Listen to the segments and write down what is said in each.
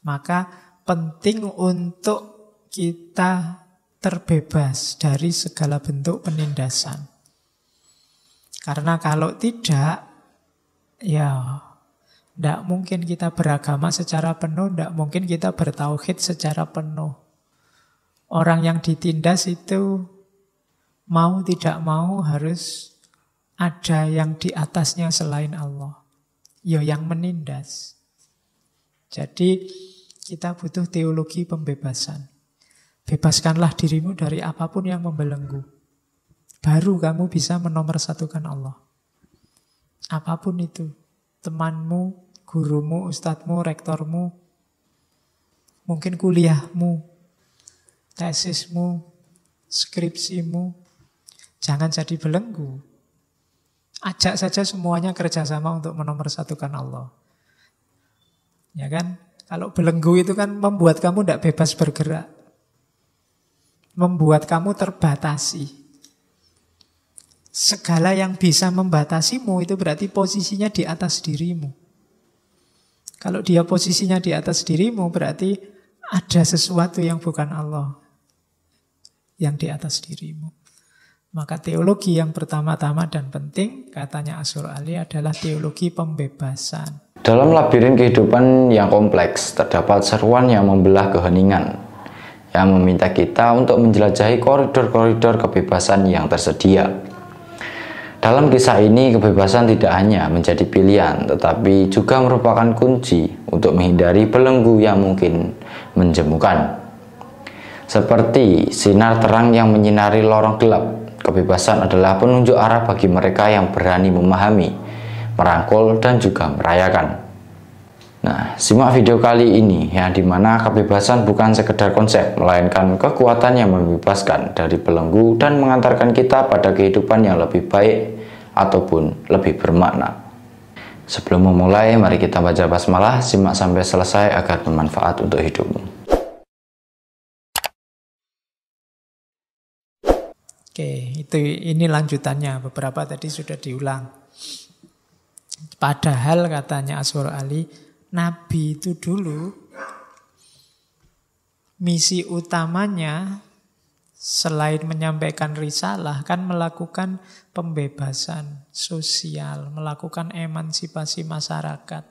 Maka penting untuk kita terbebas dari segala bentuk penindasan. Karena kalau tidak, ya tidak mungkin kita beragama secara penuh, tidak mungkin kita bertauhid secara penuh. Orang yang ditindas itu mau tidak mau harus ada yang di atasnya selain Allah. Ya yang menindas. Jadi kita butuh teologi pembebasan. Bebaskanlah dirimu dari apapun yang membelenggu. Baru kamu bisa menomorsatukan Allah. Apapun itu, temanmu, gurumu, ustadzmu, rektormu, mungkin kuliahmu, tesismu, skripsimu. Jangan jadi belenggu. Ajak saja semuanya kerjasama untuk menomorsatukan Allah. Ya kan? Kalau belenggu itu kan membuat kamu tidak bebas bergerak. Membuat kamu terbatasi. Segala yang bisa membatasimu itu berarti posisinya di atas dirimu. Kalau dia posisinya di atas dirimu berarti ada sesuatu yang bukan Allah yang di atas dirimu. Maka teologi yang pertama-tama dan penting katanya Asur Ali adalah teologi pembebasan. Dalam labirin kehidupan yang kompleks, terdapat seruan yang membelah keheningan, yang meminta kita untuk menjelajahi koridor-koridor kebebasan yang tersedia. Dalam kisah ini, kebebasan tidak hanya menjadi pilihan, tetapi juga merupakan kunci untuk menghindari belenggu yang mungkin menjemukan. Seperti sinar terang yang menyinari lorong gelap, kebebasan adalah penunjuk arah bagi mereka yang berani memahami merangkul, dan juga merayakan. Nah, simak video kali ini ya di mana kebebasan bukan sekedar konsep, melainkan kekuatan yang membebaskan dari belenggu dan mengantarkan kita pada kehidupan yang lebih baik ataupun lebih bermakna. Sebelum memulai, mari kita baca basmalah, simak sampai selesai agar bermanfaat untuk hidupmu. Oke, itu ini lanjutannya. Beberapa tadi sudah diulang. Padahal katanya Aswar Ali, Nabi itu dulu misi utamanya selain menyampaikan risalah kan melakukan pembebasan sosial, melakukan emansipasi masyarakat,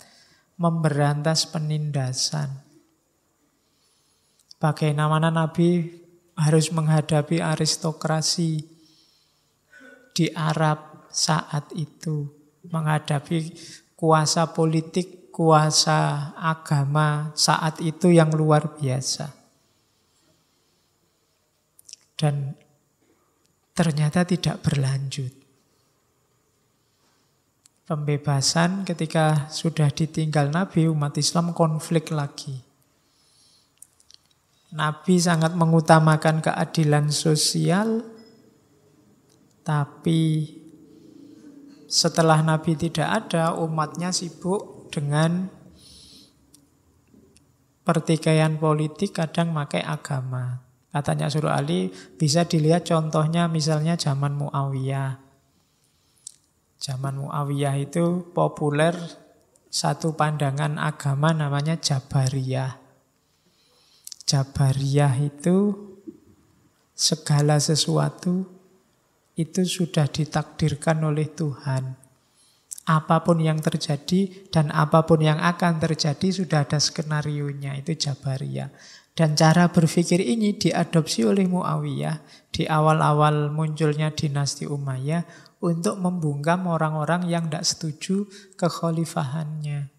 memberantas penindasan. Bagaimana Nabi harus menghadapi aristokrasi di Arab saat itu menghadapi kuasa politik, kuasa agama saat itu yang luar biasa. Dan ternyata tidak berlanjut. Pembebasan ketika sudah ditinggal Nabi, umat Islam konflik lagi. Nabi sangat mengutamakan keadilan sosial, tapi setelah Nabi tidak ada, umatnya sibuk dengan pertikaian politik, kadang pakai agama. Katanya Suruh Ali, bisa dilihat contohnya misalnya zaman Muawiyah. Zaman Muawiyah itu populer satu pandangan agama namanya Jabariyah. Jabariyah itu segala sesuatu itu sudah ditakdirkan oleh Tuhan. Apapun yang terjadi dan apapun yang akan terjadi sudah ada skenarionya, itu Jabaria Dan cara berpikir ini diadopsi oleh Muawiyah di awal-awal munculnya dinasti Umayyah untuk membungkam orang-orang yang tidak setuju kekhalifahannya.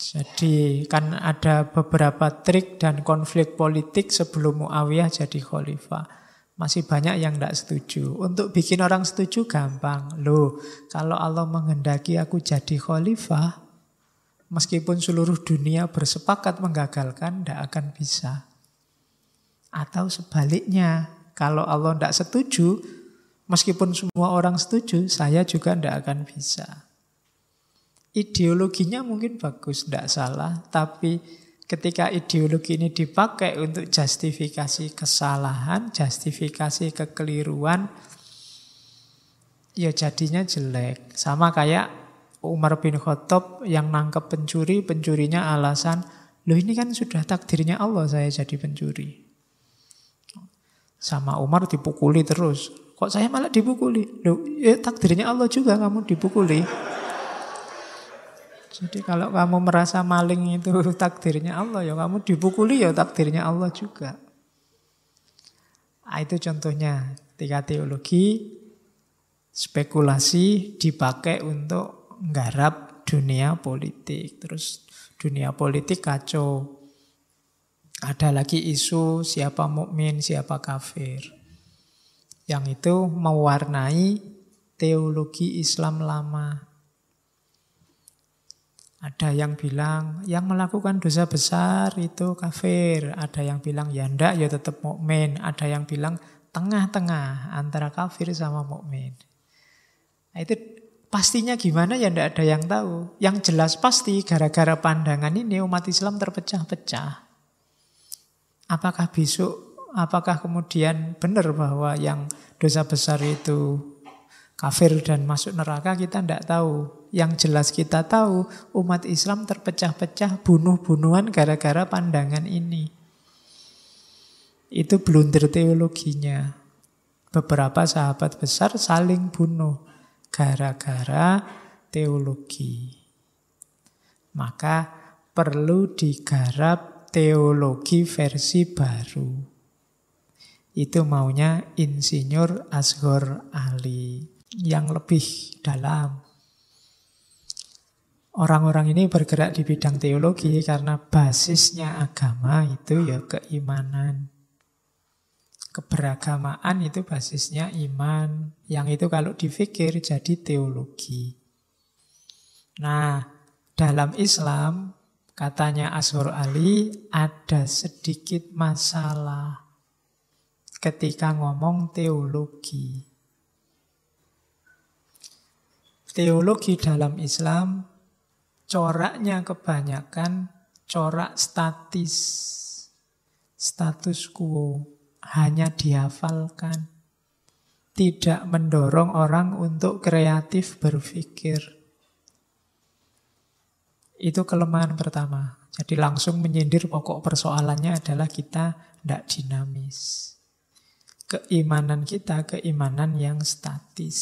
Jadi kan ada beberapa trik dan konflik politik sebelum Muawiyah jadi khalifah. Masih banyak yang tidak setuju. Untuk bikin orang setuju gampang. Loh, kalau Allah menghendaki aku jadi khalifah, meskipun seluruh dunia bersepakat menggagalkan, tidak akan bisa. Atau sebaliknya, kalau Allah tidak setuju, meskipun semua orang setuju, saya juga tidak akan bisa. Ideologinya mungkin bagus, tidak salah, tapi ketika ideologi ini dipakai untuk justifikasi kesalahan, justifikasi kekeliruan, ya jadinya jelek. Sama kayak Umar bin Khattab yang nangkep pencuri, pencurinya alasan, loh ini kan sudah takdirnya Allah saya jadi pencuri. Sama Umar dipukuli terus. Kok saya malah dipukuli? Loh, ya takdirnya Allah juga kamu dipukuli. Jadi kalau kamu merasa maling itu takdirnya Allah, ya kamu dipukuli ya takdirnya Allah juga. Nah, itu contohnya tiga teologi spekulasi dipakai untuk nggarap dunia politik. Terus dunia politik kacau. Ada lagi isu siapa mukmin, siapa kafir. Yang itu mewarnai teologi Islam lama ada yang bilang yang melakukan dosa besar itu kafir, ada yang bilang ya ndak ya tetap mukmin, ada yang bilang tengah-tengah antara kafir sama mukmin. Nah, itu pastinya gimana ya ndak ada yang tahu. Yang jelas pasti gara-gara pandangan ini umat Islam terpecah-pecah. Apakah besok apakah kemudian benar bahwa yang dosa besar itu kafir dan masuk neraka kita tidak tahu. Yang jelas kita tahu umat Islam terpecah-pecah bunuh-bunuhan gara-gara pandangan ini. Itu blunder teologinya. Beberapa sahabat besar saling bunuh gara-gara teologi. Maka perlu digarap teologi versi baru. Itu maunya Insinyur Asghar Ali yang lebih dalam. Orang-orang ini bergerak di bidang teologi karena basisnya agama itu ya keimanan. Keberagamaan itu basisnya iman, yang itu kalau difikir jadi teologi. Nah, dalam Islam katanya Asur Ali ada sedikit masalah ketika ngomong teologi teologi dalam Islam coraknya kebanyakan corak statis, status quo, hanya dihafalkan. Tidak mendorong orang untuk kreatif berpikir. Itu kelemahan pertama. Jadi langsung menyindir pokok persoalannya adalah kita tidak dinamis. Keimanan kita, keimanan yang statis.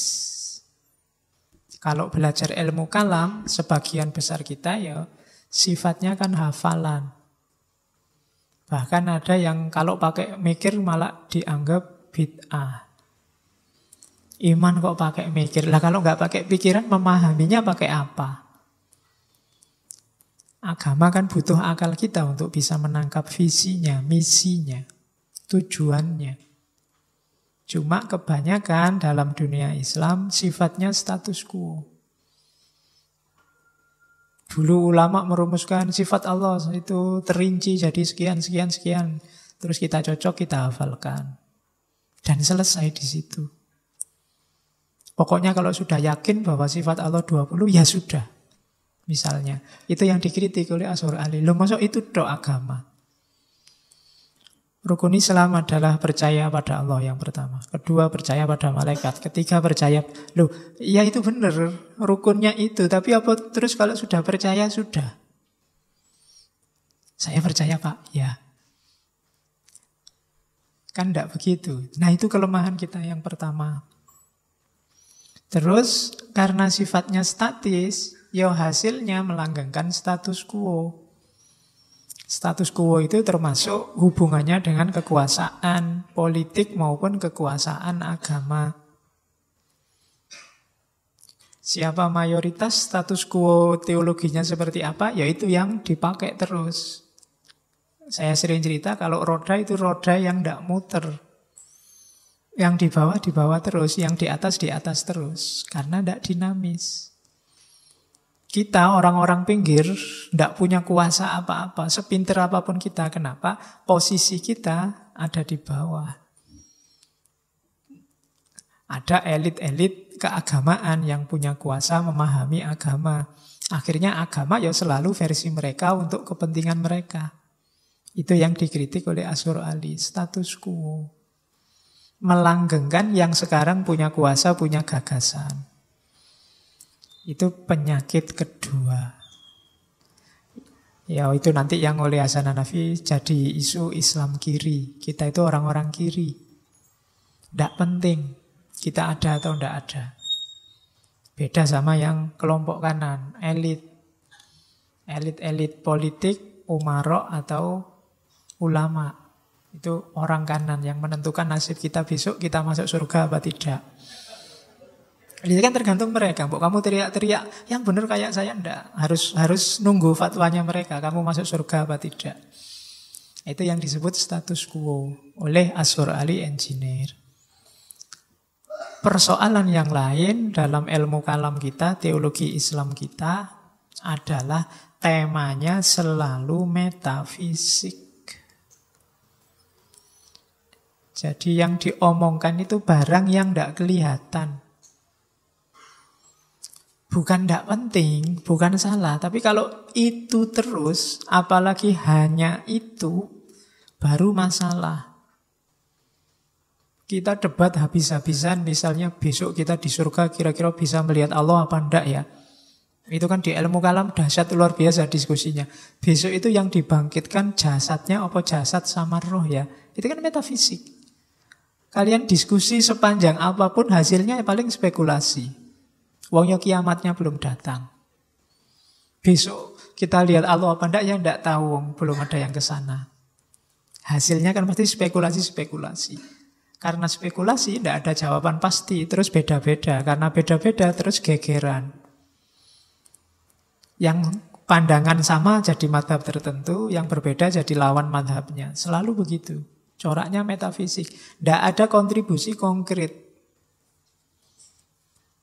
Kalau belajar ilmu kalam, sebagian besar kita ya sifatnya kan hafalan. Bahkan ada yang kalau pakai mikir malah dianggap bid'ah. Iman kok pakai mikir? Lah kalau nggak pakai pikiran, memahaminya pakai apa? Agama kan butuh akal kita untuk bisa menangkap visinya, misinya, tujuannya. Cuma kebanyakan dalam dunia Islam sifatnya status quo. Dulu ulama merumuskan sifat Allah itu terinci jadi sekian, sekian, sekian. Terus kita cocok, kita hafalkan. Dan selesai di situ. Pokoknya kalau sudah yakin bahwa sifat Allah 20, ya sudah. Misalnya, itu yang dikritik oleh Asur Ali. Lo masuk itu doa agama. Rukun Islam adalah percaya pada Allah yang pertama. Kedua, percaya pada malaikat. Ketiga, percaya. Loh, ya itu benar. Rukunnya itu. Tapi apa terus kalau sudah percaya, sudah. Saya percaya, Pak. Ya. Kan tidak begitu. Nah, itu kelemahan kita yang pertama. Terus, karena sifatnya statis, ya hasilnya melanggengkan status quo. Status quo itu termasuk hubungannya dengan kekuasaan politik maupun kekuasaan agama. Siapa mayoritas status quo teologinya seperti apa, yaitu yang dipakai terus. Saya sering cerita kalau roda itu roda yang tidak muter. Yang di bawah di bawah terus, yang di atas di atas terus, karena tidak dinamis. Kita orang-orang pinggir tidak punya kuasa apa-apa, sepinter apapun kita. Kenapa? Posisi kita ada di bawah. Ada elit-elit keagamaan yang punya kuasa memahami agama. Akhirnya agama ya selalu versi mereka untuk kepentingan mereka. Itu yang dikritik oleh Asur Ali, status quo. Melanggengkan yang sekarang punya kuasa, punya gagasan. Itu penyakit kedua. Ya itu nanti yang oleh Hasan Hanafi jadi isu Islam kiri. Kita itu orang-orang kiri. Tidak penting kita ada atau tidak ada. Beda sama yang kelompok kanan, elit. Elit-elit politik, umarok atau ulama. Itu orang kanan yang menentukan nasib kita besok kita masuk surga apa tidak. Ini kan tergantung mereka. Bu kamu teriak-teriak yang benar kayak saya ndak. Harus harus nunggu fatwanya mereka. Kamu masuk surga apa tidak. Itu yang disebut status quo oleh Asur Ali Engineer. Persoalan yang lain dalam ilmu kalam kita, teologi Islam kita adalah temanya selalu metafisik. Jadi yang diomongkan itu barang yang tidak kelihatan bukan tidak penting, bukan salah. Tapi kalau itu terus, apalagi hanya itu, baru masalah. Kita debat habis-habisan, misalnya besok kita di surga kira-kira bisa melihat Allah apa enggak ya. Itu kan di ilmu kalam dahsyat luar biasa diskusinya. Besok itu yang dibangkitkan jasadnya apa jasad sama roh ya. Itu kan metafisik. Kalian diskusi sepanjang apapun hasilnya ya paling spekulasi. Wongnya kiamatnya belum datang. Besok kita lihat Allah apa enggak ya enggak tahu, belum ada yang ke sana. Hasilnya kan pasti spekulasi-spekulasi. Karena spekulasi tidak ada jawaban pasti, terus beda-beda. Karena beda-beda terus gegeran. Yang pandangan sama jadi madhab tertentu, yang berbeda jadi lawan madhabnya. Selalu begitu. Coraknya metafisik. Tidak ada kontribusi konkret.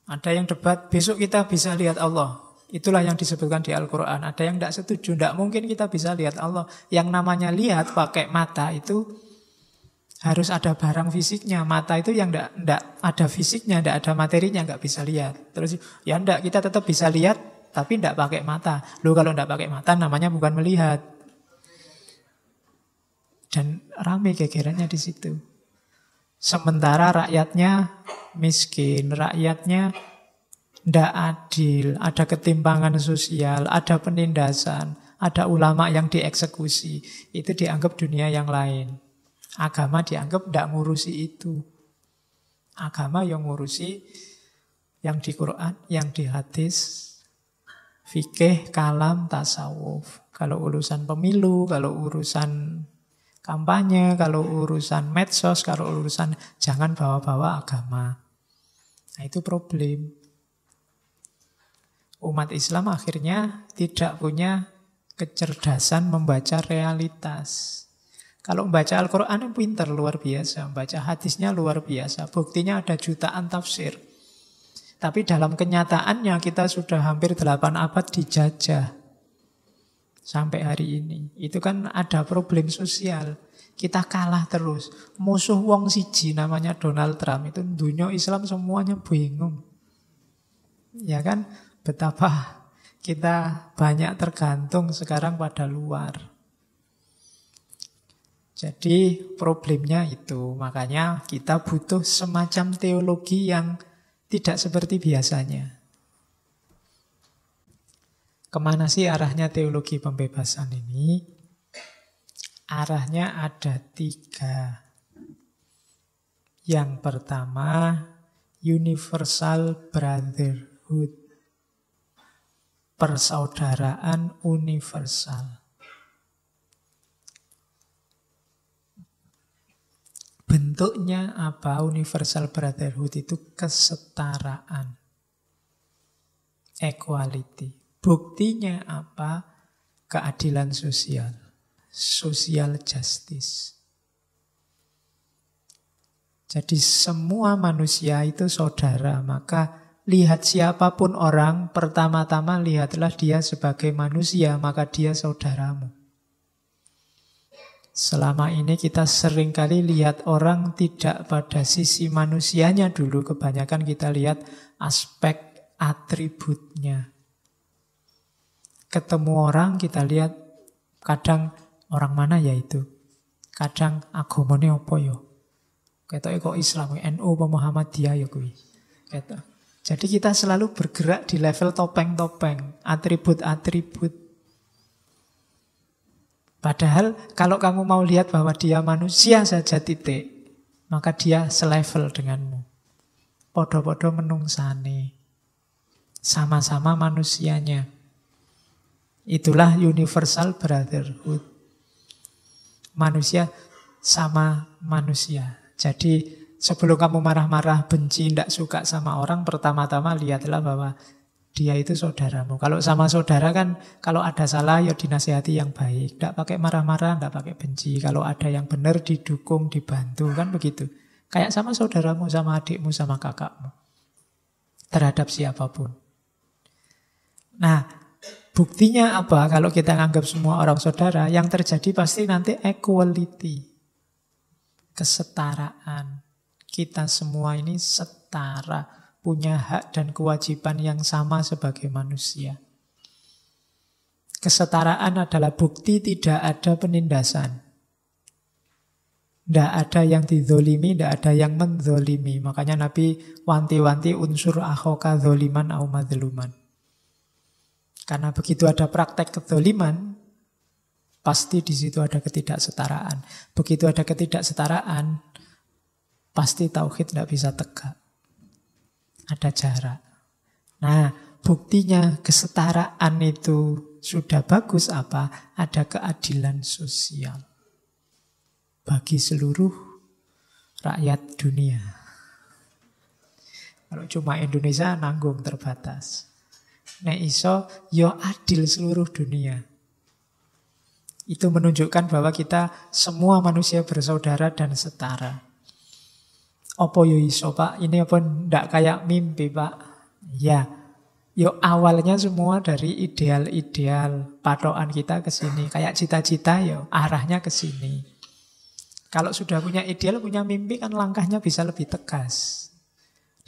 Ada yang debat, besok kita bisa lihat Allah. Itulah yang disebutkan di Al-Quran. Ada yang tidak setuju, tidak mungkin kita bisa lihat Allah. Yang namanya lihat pakai mata itu harus ada barang fisiknya. Mata itu yang tidak ada fisiknya, tidak ada materinya, nggak bisa lihat. Terus ya tidak, kita tetap bisa lihat, tapi tidak pakai mata. Lu kalau tidak pakai mata, namanya bukan melihat. Dan rame kegerannya di situ. Sementara rakyatnya miskin, rakyatnya tidak adil, ada ketimpangan sosial, ada penindasan, ada ulama yang dieksekusi. Itu dianggap dunia yang lain. Agama dianggap tidak ngurusi itu. Agama yang ngurusi yang di Quran, yang di hadis, fikih, kalam, tasawuf. Kalau urusan pemilu, kalau urusan kampanye, kalau urusan medsos, kalau urusan jangan bawa-bawa agama. Nah, itu problem. Umat Islam akhirnya tidak punya kecerdasan membaca realitas. Kalau membaca Al-Quran pinter, luar biasa. Membaca hadisnya luar biasa. Buktinya ada jutaan tafsir. Tapi dalam kenyataannya kita sudah hampir delapan abad dijajah sampai hari ini. Itu kan ada problem sosial. Kita kalah terus. Musuh wong siji namanya Donald Trump itu dunia Islam semuanya bingung. Ya kan? Betapa kita banyak tergantung sekarang pada luar. Jadi problemnya itu. Makanya kita butuh semacam teologi yang tidak seperti biasanya. Kemana sih arahnya teologi pembebasan ini? Arahnya ada tiga. Yang pertama, universal brotherhood. Persaudaraan universal. Bentuknya apa? Universal brotherhood itu kesetaraan. Equality. Buktinya apa? Keadilan sosial. Social justice. Jadi semua manusia itu saudara, maka lihat siapapun orang, pertama-tama lihatlah dia sebagai manusia, maka dia saudaramu. Selama ini kita seringkali lihat orang tidak pada sisi manusianya dulu, kebanyakan kita lihat aspek atributnya ketemu orang kita lihat kadang orang mana ya itu. Kadang agamane apa ya. Ketoke kok Islam, NU apa Muhammadiyah ya kuwi. Ketok. Jadi kita selalu bergerak di level topeng-topeng, atribut-atribut. Padahal kalau kamu mau lihat bahwa dia manusia saja titik, maka dia selevel denganmu. Podo-podo menungsani. Sama-sama manusianya. Itulah universal brotherhood. Manusia sama manusia. Jadi sebelum kamu marah-marah, benci, tidak suka sama orang, pertama-tama lihatlah bahwa dia itu saudaramu. Kalau sama saudara kan, kalau ada salah ya dinasihati yang baik. Tidak pakai marah-marah, tidak pakai benci. Kalau ada yang benar didukung, dibantu, kan begitu. Kayak sama saudaramu, sama adikmu, sama kakakmu. Terhadap siapapun. Nah, Buktinya apa? Kalau kita anggap semua orang saudara, yang terjadi pasti nanti equality. Kesetaraan. Kita semua ini setara, punya hak dan kewajiban yang sama sebagai manusia. Kesetaraan adalah bukti tidak ada penindasan. Tidak ada yang didolimi, tidak ada yang mendolimi. Makanya Nabi wanti-wanti unsur ahoka zoliman au madluman. Karena begitu ada praktek kedoliman, pasti di situ ada ketidaksetaraan. Begitu ada ketidaksetaraan, pasti tauhid tidak bisa tegak. Ada jarak. Nah, buktinya kesetaraan itu sudah bagus apa? Ada keadilan sosial bagi seluruh rakyat dunia. Kalau cuma Indonesia nanggung terbatas. Nek iso, yo ya adil seluruh dunia. Itu menunjukkan bahwa kita semua manusia bersaudara dan setara. Opo yo ya iso pak, ini apa ndak kayak mimpi pak? Ya, yo ya awalnya semua dari ideal-ideal patokan kita ke sini. Kayak cita-cita yo arahnya ke sini. Kalau sudah punya ideal, punya mimpi kan langkahnya bisa lebih tegas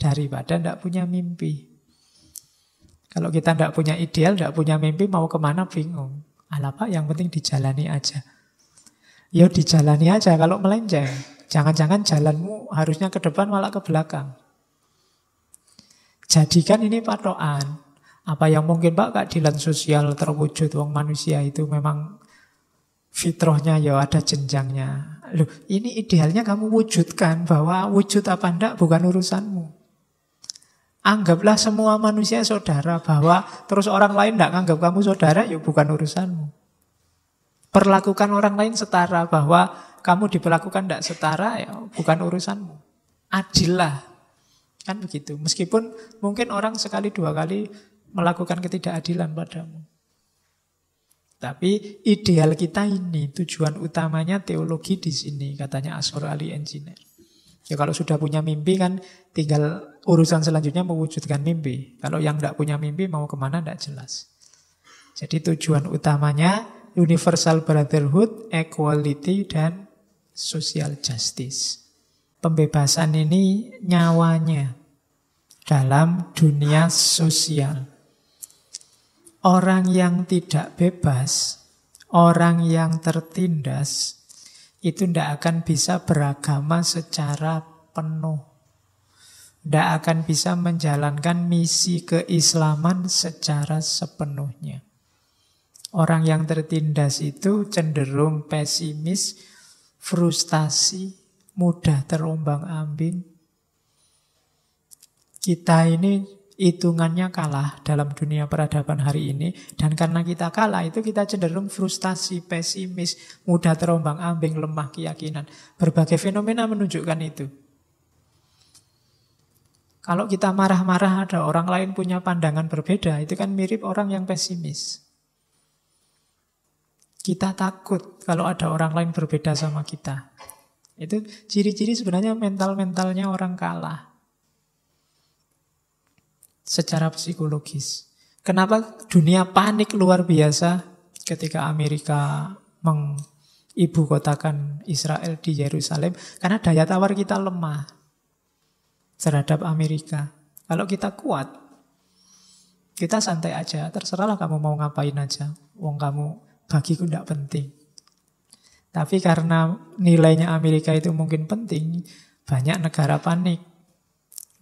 daripada ndak punya mimpi. Kalau kita tidak punya ideal, tidak punya mimpi, mau kemana bingung. Alah pak, yang penting dijalani aja. Ya dijalani aja kalau melenceng. Jangan-jangan jalanmu harusnya ke depan malah ke belakang. Jadikan ini patokan. Apa yang mungkin Pak keadilan sosial terwujud wong manusia itu memang fitrohnya ya ada jenjangnya. Loh, ini idealnya kamu wujudkan bahwa wujud apa ndak bukan urusanmu. Anggaplah semua manusia saudara bahwa terus orang lain tidak anggap kamu saudara ya bukan urusanmu. Perlakukan orang lain setara bahwa kamu diperlakukan tidak setara ya bukan urusanmu. Adillah. Kan begitu. Meskipun mungkin orang sekali dua kali melakukan ketidakadilan padamu. Tapi ideal kita ini tujuan utamanya teologi di sini katanya Asur Ali Engineer. Ya kalau sudah punya mimpi kan tinggal urusan selanjutnya mewujudkan mimpi. Kalau yang tidak punya mimpi mau kemana tidak jelas. Jadi tujuan utamanya universal brotherhood, equality, dan social justice. Pembebasan ini nyawanya dalam dunia sosial. Orang yang tidak bebas, orang yang tertindas, itu tidak akan bisa beragama secara penuh tidak akan bisa menjalankan misi keislaman secara sepenuhnya. Orang yang tertindas itu cenderung pesimis, frustasi, mudah terombang-ambing. Kita ini hitungannya kalah dalam dunia peradaban hari ini dan karena kita kalah itu kita cenderung frustasi, pesimis, mudah terombang-ambing, lemah keyakinan. Berbagai fenomena menunjukkan itu. Kalau kita marah-marah ada orang lain punya pandangan berbeda, itu kan mirip orang yang pesimis. Kita takut kalau ada orang lain berbeda sama kita. Itu ciri-ciri sebenarnya mental-mentalnya orang kalah. Secara psikologis. Kenapa dunia panik luar biasa ketika Amerika mengibukotakan Israel di Yerusalem? Karena daya tawar kita lemah terhadap Amerika. Kalau kita kuat, kita santai aja, terserahlah kamu mau ngapain aja. Wong kamu bagiku tidak penting. Tapi karena nilainya Amerika itu mungkin penting, banyak negara panik.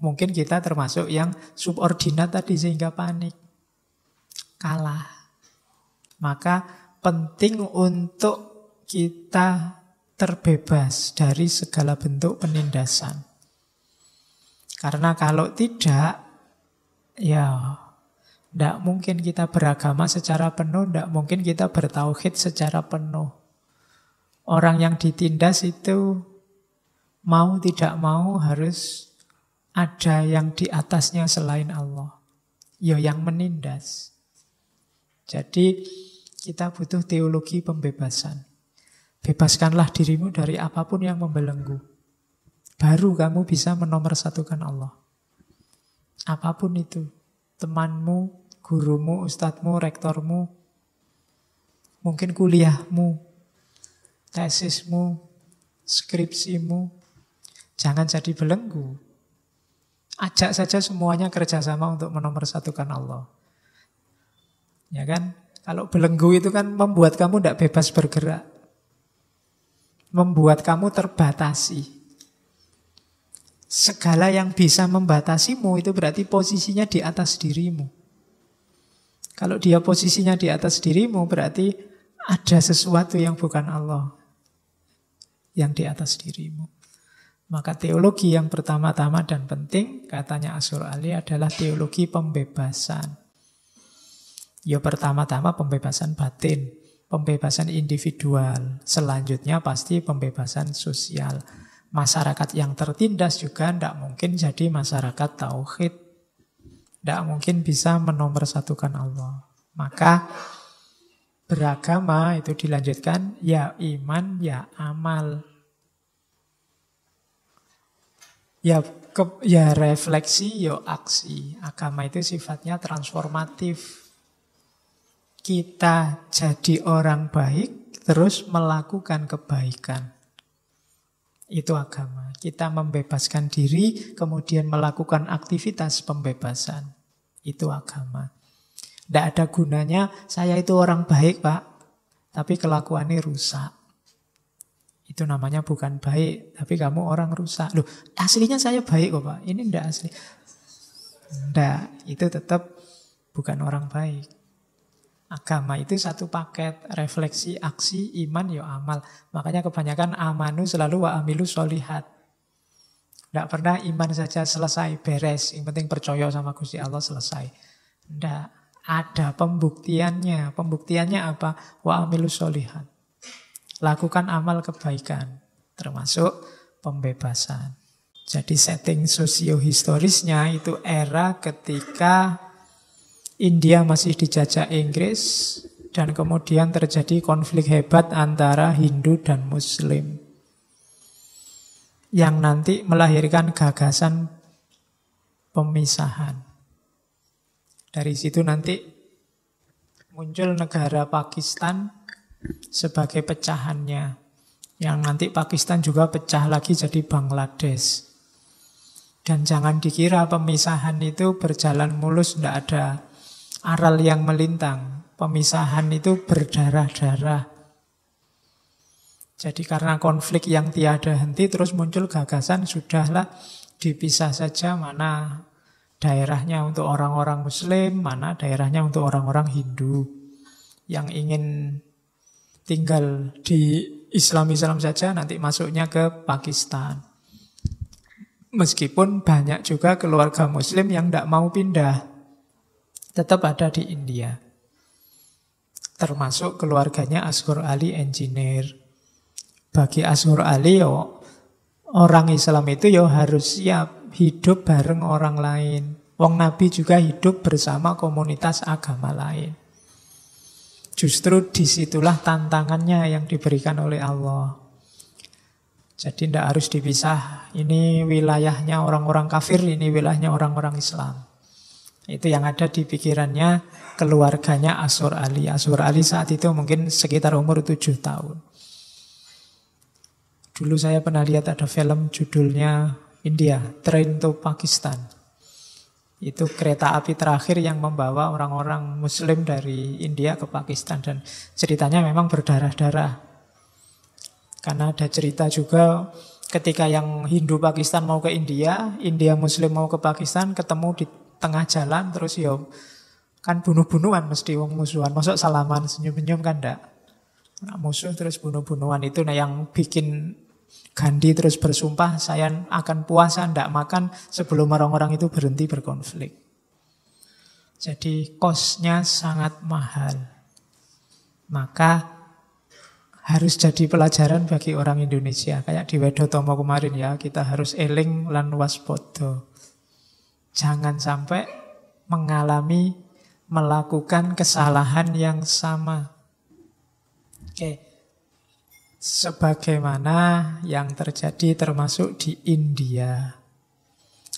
Mungkin kita termasuk yang subordinat tadi sehingga panik. Kalah. Maka penting untuk kita terbebas dari segala bentuk penindasan. Karena kalau tidak, ya tidak mungkin kita beragama secara penuh, tidak mungkin kita bertauhid secara penuh. Orang yang ditindas itu mau tidak mau harus ada yang di atasnya selain Allah. Ya yang menindas. Jadi kita butuh teologi pembebasan. Bebaskanlah dirimu dari apapun yang membelenggu. Baru kamu bisa menomorsatukan Allah. Apapun itu, temanmu, gurumu, ustadzmu, rektormu, mungkin kuliahmu, tesismu, skripsimu, jangan jadi belenggu. Ajak saja semuanya kerjasama untuk menomorsatukan Allah. Ya kan? Kalau belenggu itu kan membuat kamu tidak bebas bergerak. Membuat kamu terbatasi segala yang bisa membatasimu itu berarti posisinya di atas dirimu. Kalau dia posisinya di atas dirimu berarti ada sesuatu yang bukan Allah yang di atas dirimu. Maka teologi yang pertama-tama dan penting katanya Asur Ali adalah teologi pembebasan. Ya pertama-tama pembebasan batin, pembebasan individual, selanjutnya pasti pembebasan sosial masyarakat yang tertindas juga tidak mungkin jadi masyarakat tauhid. Tidak mungkin bisa menomorsatukan Allah. Maka beragama itu dilanjutkan ya iman, ya amal. Ya, ke, ya refleksi, ya aksi. Agama itu sifatnya transformatif. Kita jadi orang baik, terus melakukan kebaikan. Itu agama. Kita membebaskan diri, kemudian melakukan aktivitas pembebasan. Itu agama. Tidak ada gunanya, saya itu orang baik pak, tapi kelakuannya rusak. Itu namanya bukan baik, tapi kamu orang rusak. Loh, aslinya saya baik kok pak, ini tidak asli. tidak itu tetap bukan orang baik. Agama itu satu paket refleksi, aksi, iman, yo ya amal. Makanya kebanyakan amanu selalu wa amilu solihat. Tidak pernah iman saja selesai, beres. Yang penting percaya sama Gusti Allah selesai. Tidak ada pembuktiannya. Pembuktiannya apa? Wa amilu solihat. Lakukan amal kebaikan, termasuk pembebasan. Jadi setting sosiohistorisnya itu era ketika India masih dijajah Inggris dan kemudian terjadi konflik hebat antara Hindu dan Muslim yang nanti melahirkan gagasan pemisahan. Dari situ nanti muncul negara Pakistan sebagai pecahannya. Yang nanti Pakistan juga pecah lagi jadi Bangladesh. Dan jangan dikira pemisahan itu berjalan mulus, tidak ada aral yang melintang. Pemisahan itu berdarah-darah. Jadi karena konflik yang tiada henti terus muncul gagasan sudahlah dipisah saja mana daerahnya untuk orang-orang muslim, mana daerahnya untuk orang-orang Hindu yang ingin tinggal di Islam-Islam saja nanti masuknya ke Pakistan. Meskipun banyak juga keluarga muslim yang tidak mau pindah tetap ada di India. Termasuk keluarganya Asghar Ali engineer. Bagi Asghar Ali yo orang Islam itu yo harus siap hidup bareng orang lain. Wong Nabi juga hidup bersama komunitas agama lain. Justru disitulah tantangannya yang diberikan oleh Allah. Jadi tidak harus dipisah, ini wilayahnya orang-orang kafir, ini wilayahnya orang-orang Islam. Itu yang ada di pikirannya keluarganya Asur Ali. Asur Ali saat itu mungkin sekitar umur 7 tahun. Dulu saya pernah lihat ada film judulnya India, Train to Pakistan. Itu kereta api terakhir yang membawa orang-orang muslim dari India ke Pakistan. Dan ceritanya memang berdarah-darah. Karena ada cerita juga ketika yang Hindu Pakistan mau ke India, India Muslim mau ke Pakistan, ketemu di tengah jalan terus ya kan bunuh-bunuhan mesti wong musuhan. Masuk salaman senyum-senyum kan ndak. Nah, musuh terus bunuh-bunuhan itu nah yang bikin Gandhi terus bersumpah saya akan puasa ndak makan sebelum orang-orang itu berhenti berkonflik. Jadi kosnya sangat mahal. Maka harus jadi pelajaran bagi orang Indonesia. Kayak di Wedo Wedotomo kemarin ya, kita harus eling lan waspodo. Jangan sampai mengalami melakukan kesalahan yang sama. Oke. Sebagaimana yang terjadi termasuk di India.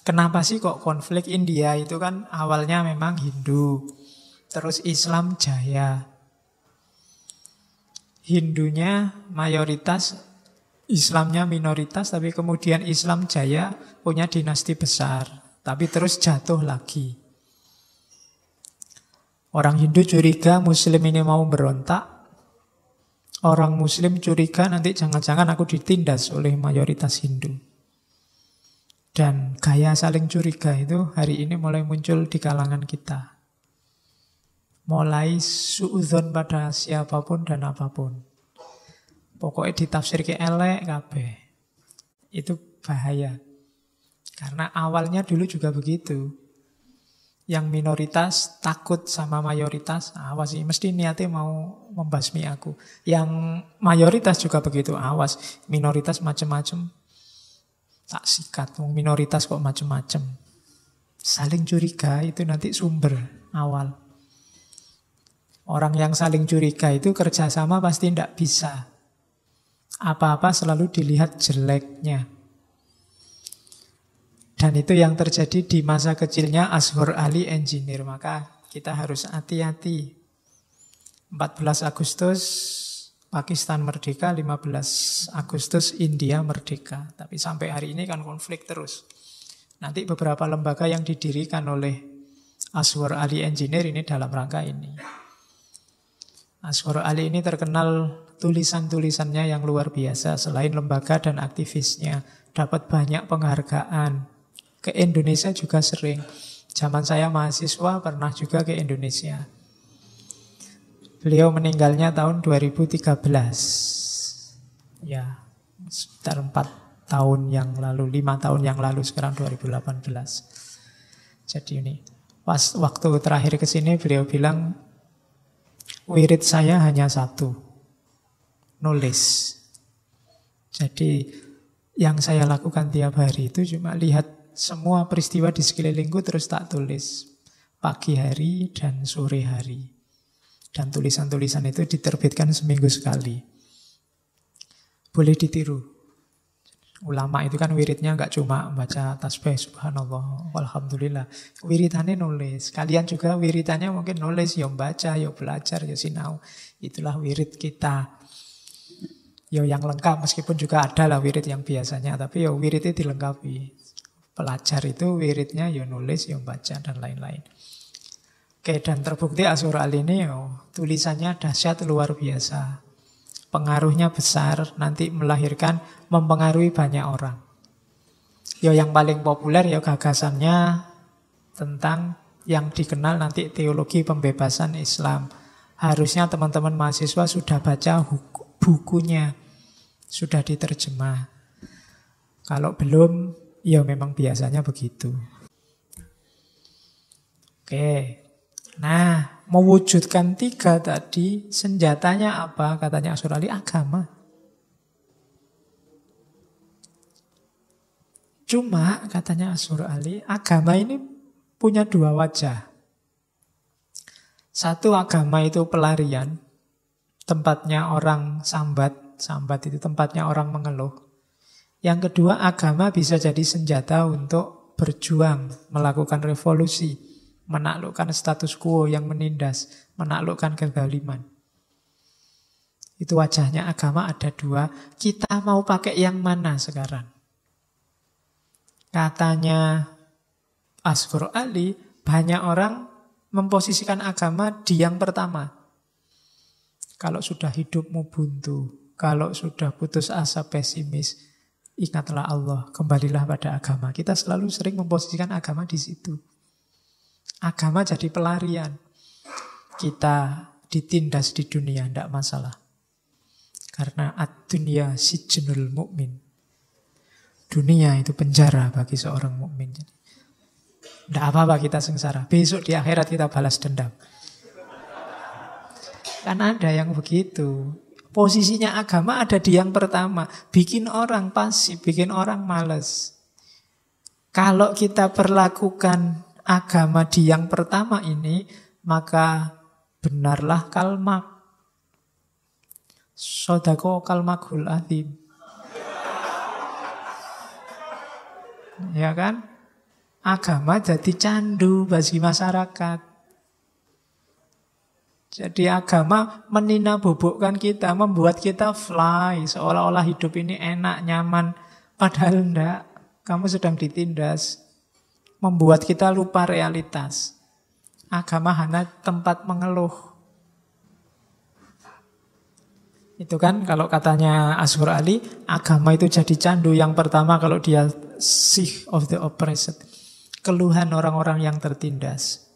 Kenapa sih kok konflik India itu kan awalnya memang Hindu, terus Islam jaya. Hindunya mayoritas, Islamnya minoritas, tapi kemudian Islam jaya punya dinasti besar tapi terus jatuh lagi. Orang Hindu curiga Muslim ini mau berontak. Orang Muslim curiga nanti jangan-jangan aku ditindas oleh mayoritas Hindu. Dan gaya saling curiga itu hari ini mulai muncul di kalangan kita. Mulai suudon pada siapapun dan apapun. Pokoknya ditafsir ke elek kabeh. Itu bahaya. Karena awalnya dulu juga begitu. Yang minoritas takut sama mayoritas, awas ini mesti niatnya mau membasmi aku. Yang mayoritas juga begitu, awas. Minoritas macem-macem, tak sikat. Oh, minoritas kok macem-macem. Saling curiga itu nanti sumber awal. Orang yang saling curiga itu kerjasama pasti tidak bisa. Apa-apa selalu dilihat jeleknya. Dan itu yang terjadi di masa kecilnya Aswar Ali engineer. Maka kita harus hati-hati. 14 Agustus Pakistan merdeka, 15 Agustus India merdeka. Tapi sampai hari ini kan konflik terus. Nanti beberapa lembaga yang didirikan oleh Aswar Ali Engineer ini dalam rangka ini. Aswar Ali ini terkenal tulisan-tulisannya yang luar biasa. Selain lembaga dan aktivisnya, dapat banyak penghargaan ke Indonesia juga sering. Zaman saya mahasiswa pernah juga ke Indonesia. Beliau meninggalnya tahun 2013. Ya, sekitar 4 tahun yang lalu, 5 tahun yang lalu, sekarang 2018. Jadi ini, pas waktu terakhir ke sini beliau bilang, wirid saya hanya satu, nulis. Jadi yang saya lakukan tiap hari itu cuma lihat semua peristiwa di sekelilingku terus tak tulis pagi hari dan sore hari. Dan tulisan-tulisan itu diterbitkan seminggu sekali. Boleh ditiru. Ulama itu kan wiridnya nggak cuma baca tasbih subhanallah alhamdulillah Wiritannya nulis. Kalian juga wiridannya mungkin nulis, yo ya baca, yo ya belajar, yo ya sinau. Itulah wirid kita. Yo yang lengkap meskipun juga ada lah wirid yang biasanya, tapi yo wiridnya dilengkapi. Pelajar itu wiridnya ya nulis, ya baca, dan lain-lain. Oke, dan terbukti Asur ini yo, tulisannya dahsyat luar biasa. Pengaruhnya besar, nanti melahirkan, mempengaruhi banyak orang. Yo yang paling populer ya gagasannya tentang yang dikenal nanti teologi pembebasan Islam. Harusnya teman-teman mahasiswa sudah baca bukunya, sudah diterjemah. Kalau belum, Ya memang biasanya begitu. Oke. Nah, mewujudkan tiga tadi, senjatanya apa? Katanya Asurali, agama. Cuma, katanya Asur Ali, agama ini punya dua wajah. Satu agama itu pelarian, tempatnya orang sambat, sambat itu tempatnya orang mengeluh. Yang kedua, agama bisa jadi senjata untuk berjuang, melakukan revolusi, menaklukkan status quo yang menindas, menaklukkan kezaliman. Itu wajahnya agama ada dua. Kita mau pakai yang mana sekarang? Katanya Asghar Ali, banyak orang memposisikan agama di yang pertama. Kalau sudah hidupmu buntu, kalau sudah putus asa pesimis, ingatlah Allah, kembalilah pada agama. Kita selalu sering memposisikan agama di situ. Agama jadi pelarian. Kita ditindas di dunia, tidak masalah. Karena ad-dunia si jenul mukmin. Dunia itu penjara bagi seorang mukmin. Tidak apa-apa kita sengsara. Besok di akhirat kita balas dendam. Kan ada yang begitu. Posisinya agama ada di yang pertama, bikin orang pasif, bikin orang males. Kalau kita perlakukan agama di yang pertama ini, maka benarlah kalmak. Sodako kalmakul azim. Ya kan? Agama jadi candu bagi masyarakat. Jadi agama menina bubukkan kita, membuat kita fly, seolah-olah hidup ini enak, nyaman. Padahal enggak, kamu sedang ditindas. Membuat kita lupa realitas. Agama hanya tempat mengeluh. Itu kan kalau katanya Asur Ali, agama itu jadi candu yang pertama kalau dia sick of the oppressed. Keluhan orang-orang yang tertindas.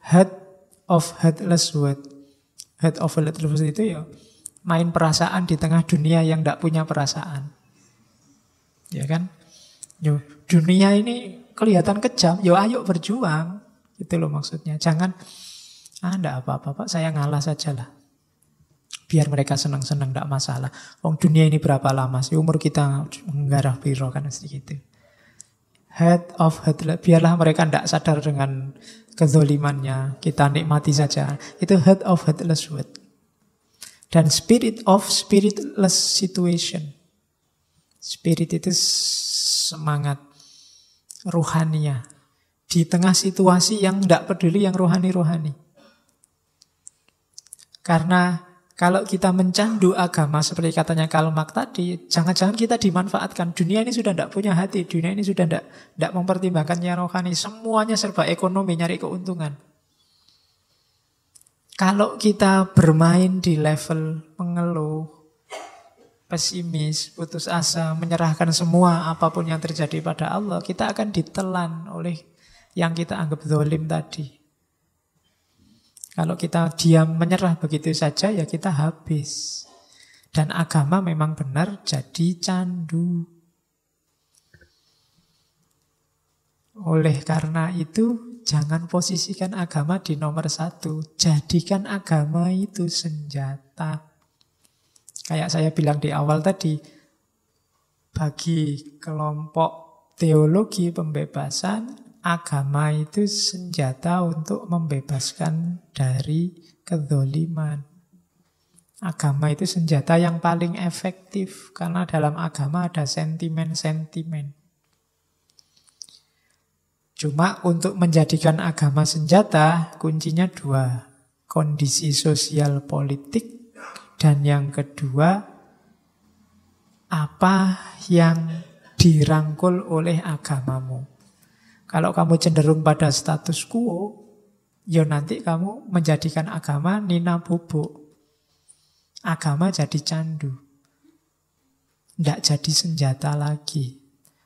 Hat of headless world. Head of headless world itu ya main perasaan di tengah dunia yang tidak punya perasaan. Ya kan? Yo, dunia ini kelihatan kejam, yo ayo berjuang. Itu loh maksudnya. Jangan, ah enggak apa-apa Pak, saya ngalah saja lah. Biar mereka senang-senang, enggak masalah. Wong dunia ini berapa lama sih? Umur kita menggarah biro kan, sedikit gitu head of headless. Biarlah mereka tidak sadar dengan kezolimannya. Kita nikmati saja. Itu head of headless word. Dan spirit of spiritless situation. Spirit itu semangat ruhania. Di tengah situasi yang tidak peduli yang rohani-rohani. Karena kalau kita mencandu agama seperti katanya Kalmak tadi, jangan-jangan kita dimanfaatkan. Dunia ini sudah tidak punya hati, dunia ini sudah tidak mempertimbangkan yang rohani. Semuanya serba ekonomi, nyari keuntungan. Kalau kita bermain di level mengeluh, pesimis, putus asa, menyerahkan semua apapun yang terjadi pada Allah, kita akan ditelan oleh yang kita anggap zolim tadi. Kalau kita diam menyerah begitu saja ya kita habis. Dan agama memang benar jadi candu. Oleh karena itu jangan posisikan agama di nomor satu. Jadikan agama itu senjata. Kayak saya bilang di awal tadi, bagi kelompok teologi pembebasan agama itu senjata untuk membebaskan dari kedoliman. Agama itu senjata yang paling efektif karena dalam agama ada sentimen-sentimen. Cuma untuk menjadikan agama senjata kuncinya dua, kondisi sosial politik dan yang kedua apa yang dirangkul oleh agamamu. Kalau kamu cenderung pada status quo, ya nanti kamu menjadikan agama nina bubuk. Agama jadi candu. Tidak jadi senjata lagi.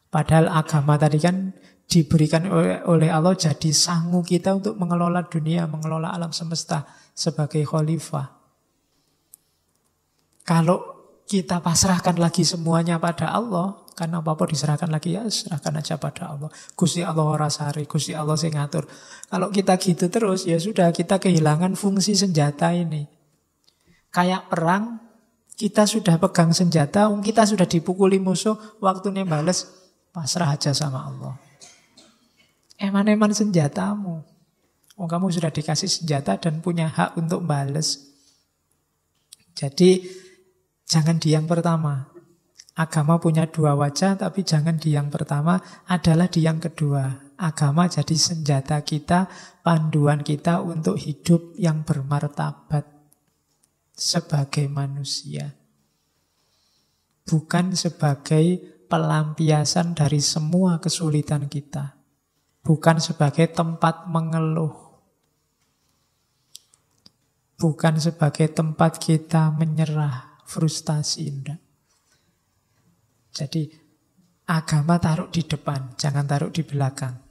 Padahal agama tadi kan diberikan oleh, Allah jadi sangu kita untuk mengelola dunia, mengelola alam semesta sebagai khalifah. Kalau kita pasrahkan lagi semuanya pada Allah, karena apa-apa diserahkan lagi ya serahkan aja pada Allah. Gusti Allah rasari, Gusti Allah sing ngatur. Kalau kita gitu terus ya sudah kita kehilangan fungsi senjata ini. Kayak perang kita sudah pegang senjata, kita sudah dipukuli musuh, waktunya bales pasrah aja sama Allah. Eman-eman senjatamu. Oh, kamu sudah dikasih senjata dan punya hak untuk bales. Jadi jangan diam pertama, Agama punya dua wajah, tapi jangan di yang pertama adalah di yang kedua. Agama jadi senjata kita, panduan kita untuk hidup yang bermartabat sebagai manusia. Bukan sebagai pelampiasan dari semua kesulitan kita. Bukan sebagai tempat mengeluh. Bukan sebagai tempat kita menyerah, frustasi, indah. Jadi agama taruh di depan, jangan taruh di belakang.